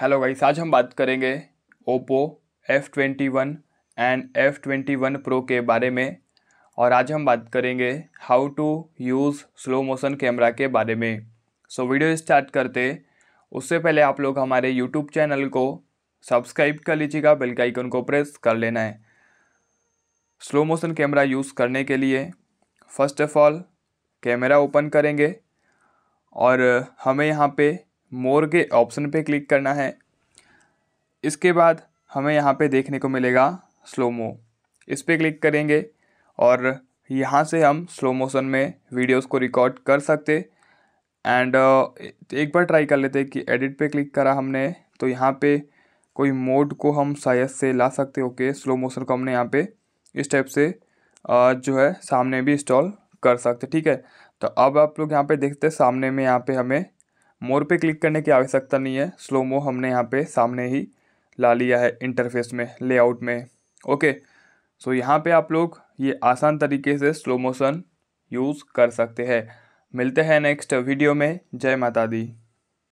hello guys आज हम बात करेंगे Oppo F twenty one and F twenty one pro के बारे में और आज हम बात करेंगे how to use slow motion camera के बारे में सो so, वीडियो स्टार्ट करते उससे पहले आप लोग हमारे यूट्यूब चैनल को सब्सक्राइब कर लीजिएगा बेल का आइकन को प्रेस कर लेना है स्लो मोशन कैमरा यूज़ करने के लिए first of all camera open करेंगे और हमें यहाँ पे मोर के ऑप्शन पे क्लिक करना है इसके बाद हमें यहाँ पे देखने को मिलेगा स्लोमो इस पर क्लिक करेंगे और यहाँ से हम स्लो मोशन में वीडियोस को रिकॉर्ड कर सकते एंड uh, एक बार ट्राई कर लेते कि एडिट पे क्लिक करा हमने तो यहाँ पे कोई मोड को हम शायद से ला सकते ओके स्लो मोशन को हमने यहाँ पे इस टाइप से uh, जो है सामने भी इंस्टॉल कर सकते ठीक है तो अब आप लोग यहाँ पे देखते सामने में यहाँ पे हमें मोर पे क्लिक करने की आवश्यकता नहीं है स्लोमो हमने यहाँ पे सामने ही ला लिया है इंटरफेस में लेआउट में ओके सो यहाँ पे आप लोग ये आसान तरीके से स्लो मोशन यूज़ कर सकते हैं मिलते हैं नेक्स्ट वीडियो में जय माता दी